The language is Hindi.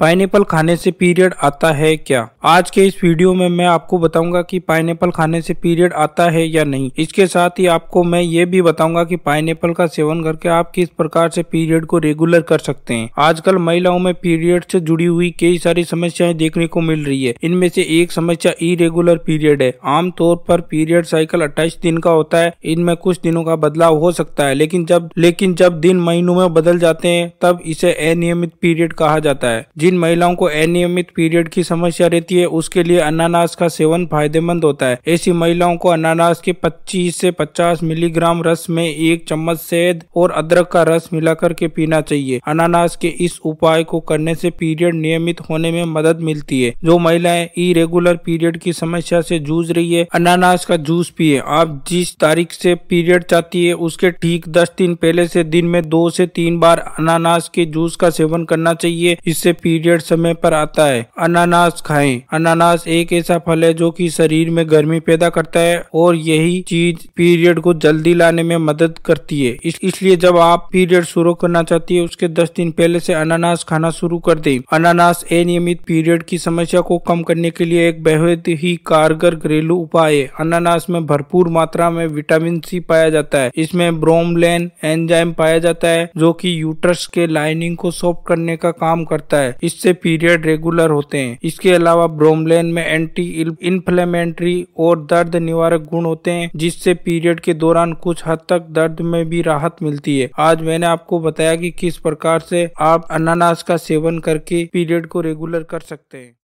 पाइनएप्पल खाने से पीरियड आता है क्या आज के इस वीडियो में मैं आपको बताऊंगा कि पाइनएप्पल खाने से पीरियड आता है या नहीं इसके साथ ही आपको मैं ये भी बताऊंगा कि पाइनएप्पल का सेवन करके आप किस प्रकार से पीरियड को रेगुलर कर सकते हैं आजकल महिलाओं में पीरियड से जुड़ी हुई कई सारी समस्याएं देखने को मिल रही है इनमें से एक समस्या इरेगुलर पीरियड है आमतौर पर पीरियड साइकिल अट्ठाईस दिन का होता है इनमें कुछ दिनों का बदलाव हो सकता है लेकिन जब लेकिन जब दिन महीनों में बदल जाते हैं तब इसे अनियमित पीरियड कहा जाता है जिन महिलाओं को अनियमित पीरियड की समस्या रहती है उसके लिए अनानास का सेवन फायदेमंद होता है ऐसी महिलाओं को अनानास के 25 से 50 मिलीग्राम रस में एक चम्मच शहद और अदरक का रस मिलाकर के पीना चाहिए अनानास के इस उपाय को करने से पीरियड नियमित होने में मदद मिलती है जो महिलाएं इरेगुलर पीरियड की समस्या से जूझ रही है अनानास का जूस पिए आप जिस तारीख से पीरियड चाहती है उसके ठीक दस दिन पहले से दिन में दो से तीन बार अनानास के जूस का सेवन करना चाहिए इससे पीरियड समय पर आता है अनानास खाएं अनानास एक ऐसा फल है जो कि शरीर में गर्मी पैदा करता है और यही चीज पीरियड को जल्दी लाने में मदद करती है इस, इसलिए जब आप पीरियड शुरू करना चाहती है उसके दस दिन पहले से अनानास खाना शुरू कर दे अनानास अनियमित पीरियड की समस्या को कम करने के लिए एक बेहद ही कारगर घरेलू उपाय है अनानास में भरपूर मात्रा में विटामिन सी पाया जाता है इसमें ब्रोमलेन एंजाइम पाया जाता है जो कि यूट्रस के लाइनिंग को सॉफ्ट करने का काम करता है इससे पीरियड रेगुलर होते हैं इसके अलावा ब्रोमलेन में एंटी इन्फ्लेमेटरी और दर्द निवारक गुण होते हैं जिससे पीरियड के दौरान कुछ हद तक दर्द में भी राहत मिलती है आज मैंने आपको बताया कि किस प्रकार से आप अनानास का सेवन करके पीरियड को रेगुलर कर सकते हैं